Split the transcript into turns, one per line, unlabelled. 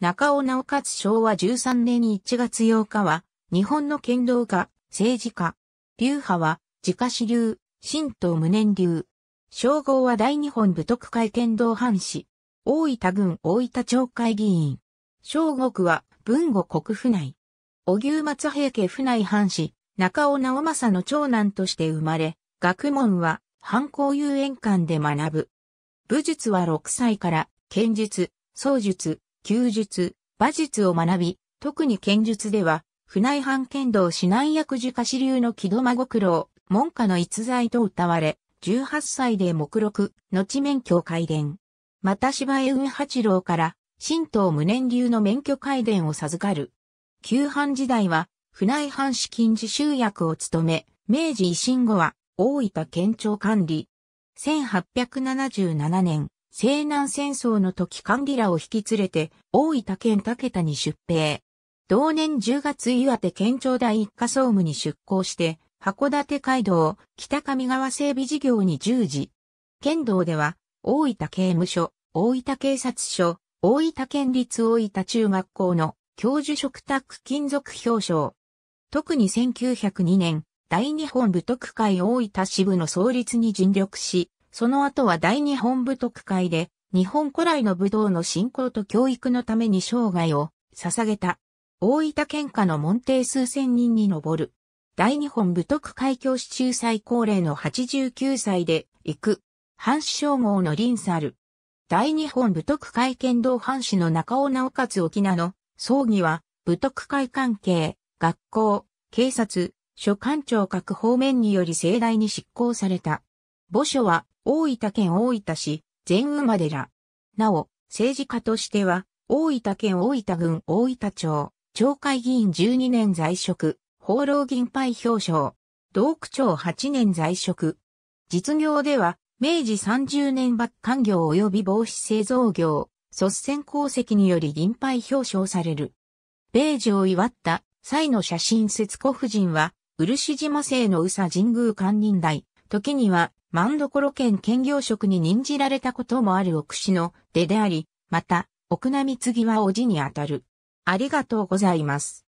中尾直勝昭和13年1月8日は、日本の剣道家、政治家。流派は、自家支流、神道無念流。称号は大日本武徳会剣道藩士。大分郡大分町会議員。小国は、文後国府内。小牛松平家府内藩士、中尾直政の長男として生まれ、学問は、藩校遊園館で学ぶ。武術は6歳から、剣術、僧術、弓術、馬術を学び、特に剣術では、船井藩剣道指南役寺下支流の木戸孫九郎、門下の逸材と謳われ、18歳で目録、後免許改伝。また芝江雲八郎から、神道無念流の免許改伝を授かる。旧藩時代は、船井藩士近寺集約を務め、明治維新後は、大分県庁管理。1877年、西南戦争の時管理らを引き連れて大分県竹田に出兵。同年10月岩手県庁第一課総務に出向して、函館街道北上川整備事業に従事。県道では、大分刑務所、大分警察署、大分県立大分中学校の教授嘱託金属表彰。特に1902年、大日本部徳会大分支部の創立に尽力し、その後は大日本武徳会で、日本古来の武道の振興と教育のために生涯を捧げた。大分県下の門弟数千人に上る。大日本武徳会教師中最高齢の89歳で、行く。藩士称号の林さる。大日本武徳会剣道藩士の中尾直勝沖縄の葬儀は、武徳会関係、学校、警察、所管庁各方面により盛大に執行された。墓所は、大分県大分市、全馬寺。なお、政治家としては、大分県大分郡大分町、町会議員12年在職、放浪銀杯表彰、道区長8年在職。実業では、明治30年幕間業及び防止製造業、率先功績により銀杯表彰される。米寿を祝った際の写真節子夫人は、漆島製の宇佐神宮官人台、時には万所県兼業職に任じられたこともある奥氏の出であり、また、奥並次はお父にあたる。ありがとうございます。